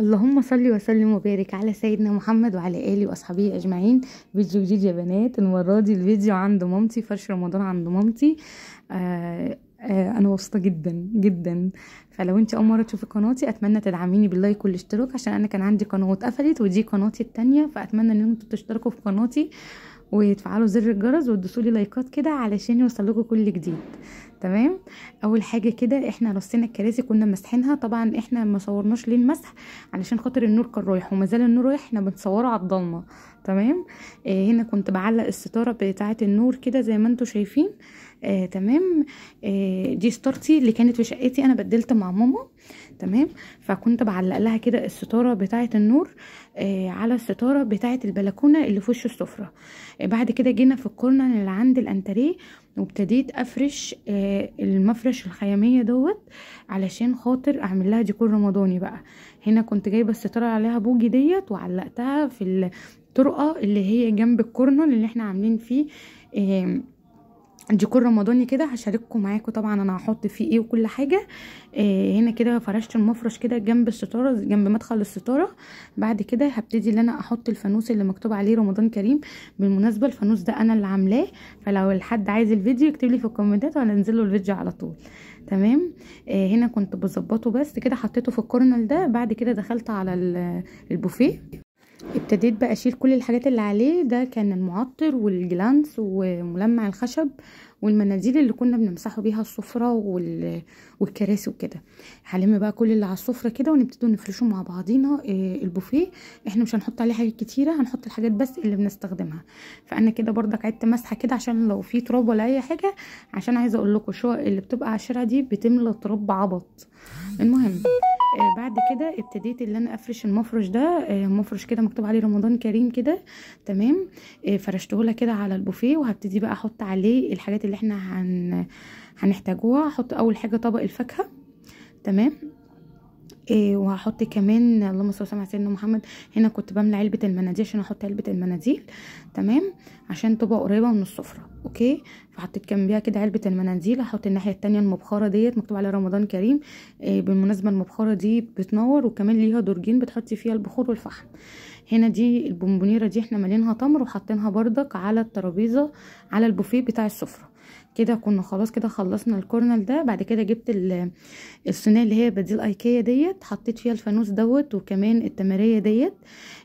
اللهم صل وسلم وبارك على سيدنا محمد وعلى اله واصحابه اجمعين فيديو جديد يا بنات المره دي الفيديو عند مامتي فرش رمضان عند مامتي آآ آه، آآ آه، انا مبسوطه جدا جدا فلو انت اول مره تشوفي قناتي اتمنى تدعميني باللايك والاشتراك عشان انا كان عندي قناه اتقفلت ودي قناتي التانية فاتمنى ان انتوا تشتركوا في قناتي وتفعلوا زر الجرس وتدوسوا لي لايكات كده علشان لكم كل جديد تمام اول حاجه كده احنا رصينا الكراسي كنا ماسحينها طبعا احنا ما صورناش ليه المسح علشان خاطر النور كان رايح وما زال النور رايح احنا بنصوره على الضلمه تمام آه هنا كنت بعلق الستاره بتاعه النور كده زي ما انتم شايفين آه تمام آه دي ستارتي اللي كانت في شقتي انا بدلت مع ماما تمام فكنت بعلق لها كده الستاره بتاعه النور آه على الستاره بتاعه البلكونه اللي في وش السفره آه بعد كده جينا في الكورنر اللي عند الانتريه وابتديت افرش آه المفرش الخياميه دوت علشان خاطر اعمل لها ديكور رمضاني بقى هنا كنت جايبه الستاره عليها بوجي ديت وعلقتها في الطرقه اللي هي جنب الكورنر اللي احنا عاملين فيه آه ديكور رمضاني كده هشارككم معاكم طبعا انا هحط فيه ايه وكل حاجه إيه هنا كده فرشت المفرش كده جنب الستاره جنب مدخل الستاره بعد كده هبتدي ان انا احط الفانوس اللي مكتوب عليه رمضان كريم بالمناسبه الفانوس ده انا اللي عاملاه فلو الحد عايز الفيديو يكتب لي في الكومنتات وانا انزل له الفيديو على طول تمام إيه هنا كنت بظبطه بس كده حطيته في الكورنر ده بعد كده دخلت على البوفيه ابتديت بقى اشيل كل الحاجات اللي عليه ده كان المعطر والجلانس وملمع الخشب والمناديل اللي كنا بنمسحوا بيها السفره والكراسي وكده هلم بقى كل اللي على السفره كده ونبتدي نفرشه مع بعضينا آه، البوفيه احنا مش هنحط عليه حاجات كتيره هنحط الحاجات بس اللي بنستخدمها فانا كده برضك عدت مسحه كده عشان لو في تراب ولا اي حاجه عشان عايزه اقول لكم الشقق اللي بتبقى على الشارع دي بتملى تراب عبط المهم آه، بعد كده ابتديت اللي انا افرش المفرش ده آه، مفرش كده مكتوب عليه رمضان كريم كده تمام آه، فرشته لها كده على البوفيه وهبتدي بقى احط عليه الحاجات اللي احنا هن هنحتاجوها احط اول حاجه طبق الفاكهه تمام إيه وهحط كمان اللهم صل على سيدنا محمد هنا كنت بملى علبه المناديل عشان احط علبه المناديل تمام عشان تبقى قريبه من السفره اوكي فحطيت بيها كده علبه المناديل هحط الناحيه التانية المبخره ديت مكتوب عليها رمضان كريم إيه بالمناسبه المبخره دي بتنور وكمان ليها درجين بتحطي فيها البخور والفحم هنا دي البونبونيره دي احنا مالينها تمر وحاطينها بردك على الترابيزه على البوفيه بتاع السفره كده كنا خلاص كده خلصنا الكورنل ده بعد كده جبت الصينيه اللي هي بديل ايكيا ديت حطيت فيها الفانوس دوت وكمان التماريه ديت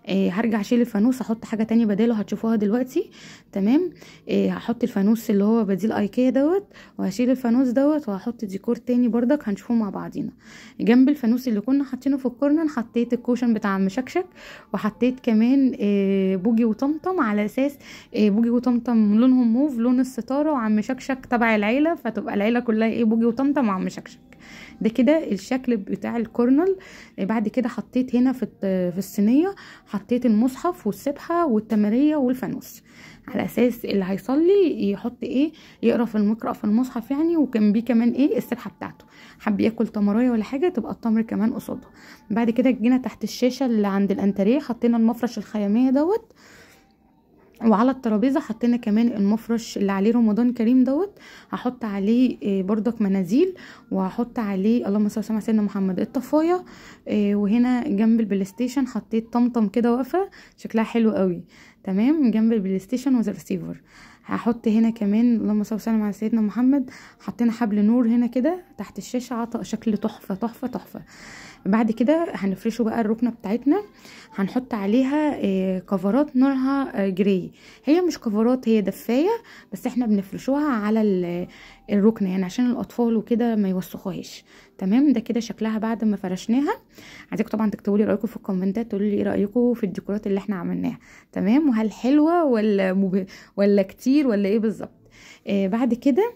آه هرجع اشيل الفانوس احط حاجه تانية بداله هتشوفوها دلوقتي تمام آه هحط الفانوس اللي هو بديل ايكيا دوت وهشيل الفانوس دوت وهحط ديكور تاني بردك هنشوفه مع بعضينا جنب الفانوس اللي كنا حاطينه في الكورنر حطيت الكوشن بتاع مشكشك وحطيت كمان آه بوجي وطمطم على اساس آه بوجي وطمطم لونهم موف لون الستاره وعم شكشك شكشك تبع العيله فتبقى العيله كلها ايه بوجي وطنطا مع مشكشك ده كده الشكل بتاع الكورنل إيه، بعد كده حطيت هنا في في الصينيه حطيت المصحف والسبحه والتمريه والفانوس على اساس اللي هيصلي يحط ايه يقرا في المقرا في المصحف يعني وكان بيه كمان ايه السبحه بتاعته حب ياكل تمريه ولا حاجه تبقى التمر كمان قصاده بعد كده جينا تحت الشاشه اللي عند الانتريه حطينا المفرش الخياميه دوت وعلى الترابيزه حطينا كمان المفرش اللي عليه رمضان كريم دوت هحط عليه آه، بردك منازيل وهحط عليه اللهم صل على سيدنا محمد الطفايه آه، وهنا جنب البلاي ستيشن حطيت طمطم كده واقفه شكلها حلو قوي تمام جنب البلاي ستيشن والريسيفر هحط هنا كمان اللهم صل وسلم على سيدنا محمد حطينا حبل نور هنا كده تحت الشاشه عطى شكل تحفه تحفه تحفه بعد كده هنفرشه بقى الركنه بتاعتنا هنحط عليها آه، كفرات نوعها آه، جري هي مش كفرات هي دفايه بس احنا بنفرشوها على الركنه يعني عشان الاطفال وكده ما يوسخوهاش تمام ده كده شكلها بعد ما فرشناها عايزاكم طبعا تكتبوا لي رايكم في الكومنتات تقولوا لي ايه رايكم في الديكورات اللي احنا عملناها تمام وهل حلوه ولا مب... ولا كتير ولا ايه بالظبط آه بعد كده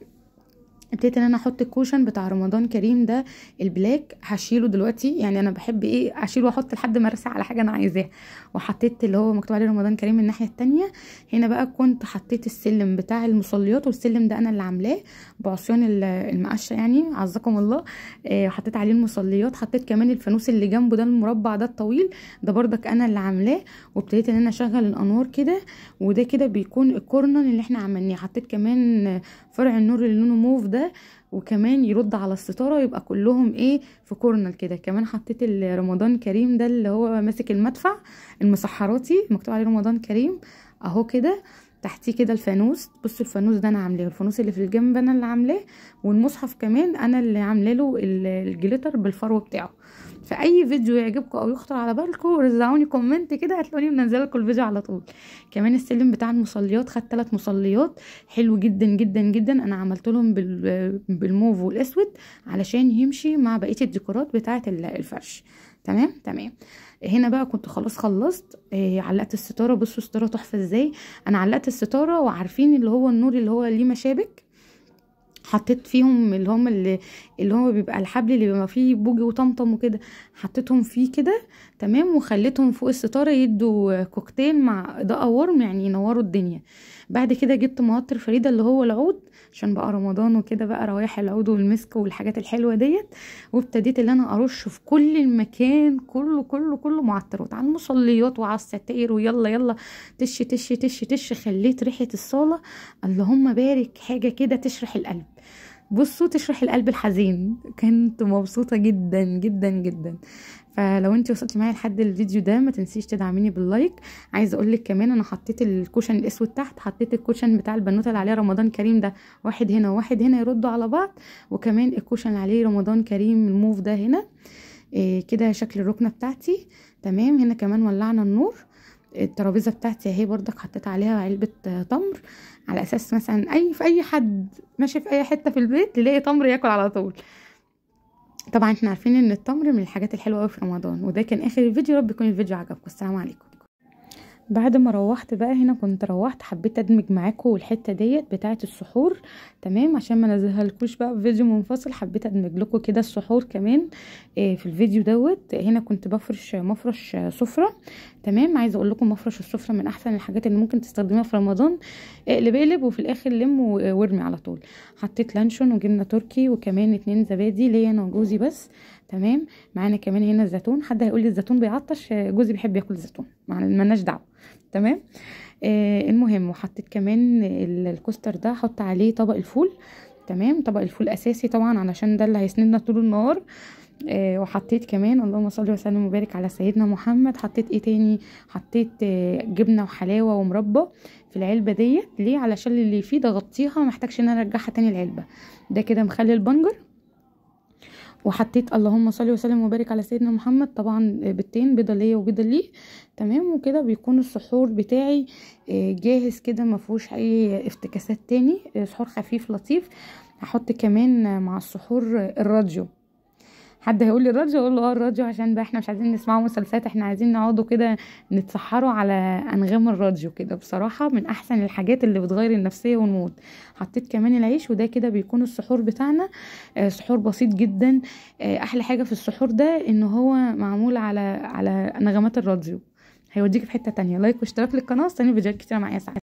ابتديت ان انا احط الكوشن بتاع رمضان كريم ده البلاك هشيله دلوقتي يعني انا بحب ايه اشيله واحط لحد ما ارسع على حاجه انا عايزاها وحطيت اللي هو مكتوب عليه رمضان كريم من الناحيه التانية هنا بقى كنت حطيت السلم بتاع المصليات والسلم ده انا اللي عاملاه بعصيان المقشه يعني عزكم الله آه، حطيت عليه المصليات حطيت كمان الفانوس اللي جنبه ده المربع ده الطويل ده بردك انا اللي عاملاه وابتديت ان انا اشغل الانوار كده وده كده بيكون الكورنر اللي احنا عملناه حطيت كمان فرع النور اللي لونه موف ده ده وكمان يرد على الستاره يبقى كلهم ايه في كورنر كده كمان حطيت رمضان كريم ده اللي هو ماسك المدفع المسحراتي مكتوب عليه رمضان كريم اهو كده تحتيه كده الفانوس بصوا الفانوس ده انا عاملاه الفانوس اللي في الجنب انا اللي عاملاه والمصحف كمان انا اللي عامله له الجليتر بالفرو بتاعه في اي فيديو يعجبكم او يخطر على بالكم رزعوني كومنت كده هتلاقوني منزله لكم الفيديو على طول كمان السلم بتاع المصليات خدت ثلاث مصليات حلو جدا جدا جدا انا عملت لهم بالموف والاسود علشان يمشي مع بقيه الديكورات بتاعه الفرش تمام تمام هنا بقى كنت خلاص خلصت إيه علقت الستاره بصوا الستاره تحفه ازاي انا علقت الستاره وعارفين اللي هو النور اللي هو ليه مشابك حطيت فيهم اللي هم اللي, اللي هم بيبقى الحبل اللي بيبقى فيه بوجي وطمطم وكده حطيتهم فيه كده تمام وخليتهم فوق الستاره يدوا كوكتيل مع اضاءه ورم يعني ينوروا الدنيا بعد كده جبت معطر فريدة اللي هو العود عشان بقى رمضان وكده بقى روايح العود والمسك والحاجات الحلوة ديت وابتديت اللي انا ارش في كل المكان كله كله كله معطرات على المصليات وعلى الستائر ويلا يلا تش تش تش تش خليت ريحة الصالة اللهم بارك حاجة كده تشرح القلب بصوا تشرح القلب الحزين كنت مبسوطه جدا جدا جدا فلو انت وصلتي معايا لحد الفيديو ده ما تنسيش تدعميني باللايك عايزه اقول لك كمان انا حطيت الكوشن الاسود تحت حطيت الكوشن بتاع البنوته اللي عليه رمضان كريم ده واحد هنا وواحد هنا يردوا على بعض وكمان الكوشن اللي عليه رمضان كريم الموف ده هنا إيه كده شكل الركنه بتاعتي تمام هنا كمان ولعنا النور الترابيزه بتاعتي اهي برضك حطيت عليها علبه آه، تمر على اساس مثلا اي في اي حد ماشي في اي حته في البيت يلاقي تمر ياكل على طول طبعا احنا عارفين ان التمر من الحاجات الحلوه قوي في رمضان وده كان اخر الفيديو رب يكون الفيديو عجبكم السلام عليكم بعد ما روحت بقى هنا كنت روحت حبيت ادمج معاكم الحته ديت بتاعه السحور تمام عشان ما نزهلكوش بقى في فيديو منفصل حبيت ادمج لكم كده السحور كمان آه، في الفيديو دوت هنا كنت بفرش مفرش سفره تمام عايزه اقول لكم مفرش السفره من احسن الحاجات اللي ممكن تستخدميها في رمضان اقلب آه، اقلب وفي الاخر لم وارمي آه، على طول حطيت لانشون وجبنه تركي وكمان اتنين زبادي ليا انا وجوزي بس تمام معانا كمان هنا الزيتون حد هيقول لي الزيتون بيعطش جوزي بيحب ياكل الزيتون لناش دعوه تمام آه المهم وحطيت كمان الكوستر ده حط عليه طبق الفول تمام طبق الفول اساسي طبعا علشان ده اللي هيسندنا طول النهار آه وحطيت كمان اللهم صل وسلم وبارك على سيدنا محمد حطيت ايه تاني حطيت آه جبنه وحلاوه ومربى في العلبه ديت ليه علشان اللي فيه ده غطيها محتاجش ان انا ارجعها تاني العلبه ده كده مخلي البنجر وحطيت اللهم صل وسلم وبارك على سيدنا محمد طبعا بيضتين بيضه ليا وبيضه ليه تمام وكده بيكون السحور بتاعي آه، جاهز كده ما فيهوش اي افتكاسات تاني آه، سحور خفيف لطيف هحط كمان مع السحور الراديو حد هيقول لي الراديو اقول له اه الراديو عشان بقى احنا مش عايزين نسمعوا مسلسلات احنا عايزين نقعدوا كده نتسحروا على انغام الراديو كده بصراحه من احسن الحاجات اللي بتغير النفسيه والمود حطيت كمان العيش وده كده بيكون السحور بتاعنا آه سحور بسيط جدا آه احلى حاجه في السحور ده ان هو معمول على على نغمات الراديو هيوديك في حته تانية لايك واشتراك للقناه استني فيديوهات كتير معايا ساعات